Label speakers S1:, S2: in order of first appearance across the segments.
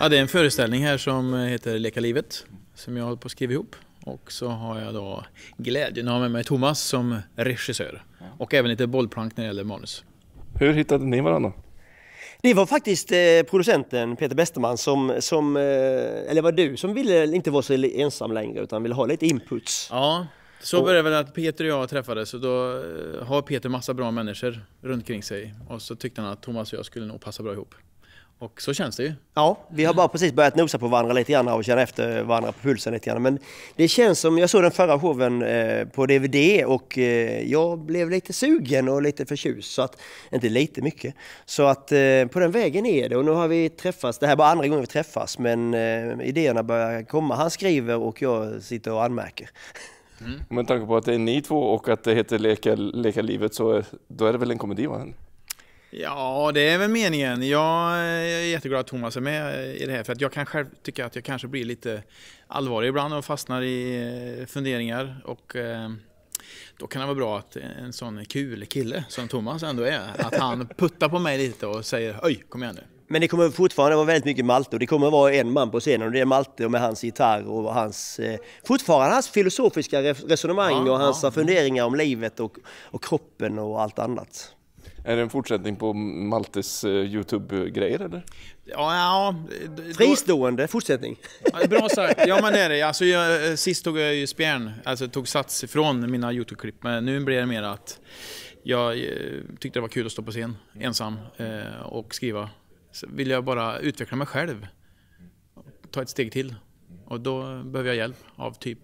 S1: Ja, det är en föreställning här som heter Leka livet som jag håller på att skriva ihop. Och så har jag då glädjen att ha med mig Thomas som regissör och även lite bollplank när det gäller manus. Hur hittade ni varandra?
S2: Det var faktiskt eh, producenten Peter Besterman som, som eh, eller var du som ville inte vara så ensam längre utan ville ha lite inputs. Ja,
S1: så började väl att Peter och jag träffades och då eh, har Peter massa bra människor runt kring sig och så tyckte han att Thomas och jag skulle nog passa bra ihop. Och så känns det ju.
S2: Ja, vi har bara precis börjat nosa på varandra lite grann och känna efter varandra på pulsen lite grann. Men det känns som, jag såg den förra showen eh, på DVD och eh, jag blev lite sugen och lite förtjust. Så att, inte lite mycket. Så att eh, på den vägen är det och nu har vi träffats, det här är bara andra gången vi träffas men idéerna börjar komma. Han skriver och jag sitter och anmärker.
S3: Mm. Med tanke på att det är ni två och att det heter Leka, leka livet så då är det väl en komedi va?
S1: Ja, det är väl meningen. Jag är jätteglad att Thomas är med i det här för att jag kan själv tycka att jag kanske blir lite allvarlig ibland och fastnar i eh, funderingar. Och eh, då kan det vara bra att en sån kul kille som Thomas ändå är, att han puttar på mig lite och säger oj, kom igen nu.
S2: Men det kommer fortfarande vara väldigt mycket Malte och det kommer vara en man på scenen och det är Malte med hans gitarr och hans... Eh, fortfarande hans filosofiska resonemang ja, och hans ja. Mm. funderingar om livet och, och kroppen och allt
S3: annat. Är det en fortsättning på Maltes eh, Youtube-grejer eller? Ja, ja då... Fristående fortsättning. Ja, bra
S2: sagt,
S1: ja men det är det. Alltså, jag, eh, sist tog jag ju spjärn, alltså tog sats ifrån mina Youtube-klipp. Men nu blir det mer att jag eh, tyckte det var kul att stå på scen ensam och skriva. Så vill jag bara utveckla mig själv, ta ett steg till. Och då behöver jag hjälp av typ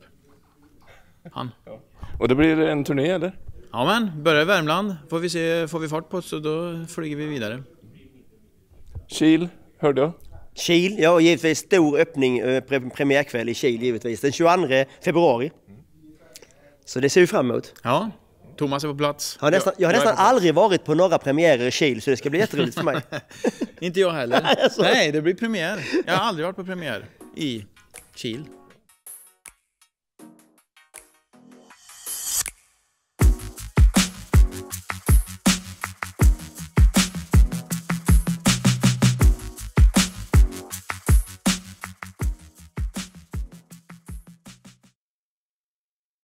S1: han. Ja. Och det blir en turné eller? Ja men, börjar i Värmland. Får vi, se, får vi fart på det så då flyger vi vidare.
S2: Kil, hörde jag. Kil, ja givetvis stor öppning, eh, pre premiärkväll i Kil givetvis. Den 22 februari. Så det ser vi fram emot. Ja,
S1: Thomas är på plats. Jag har nästan, jag har nästan jag
S2: aldrig varit på några premiärer i Kil så det ska bli jätteroligt för mig.
S1: Inte jag heller. Alltså. Nej, det blir premiär. Jag har aldrig varit på premiär i Kil.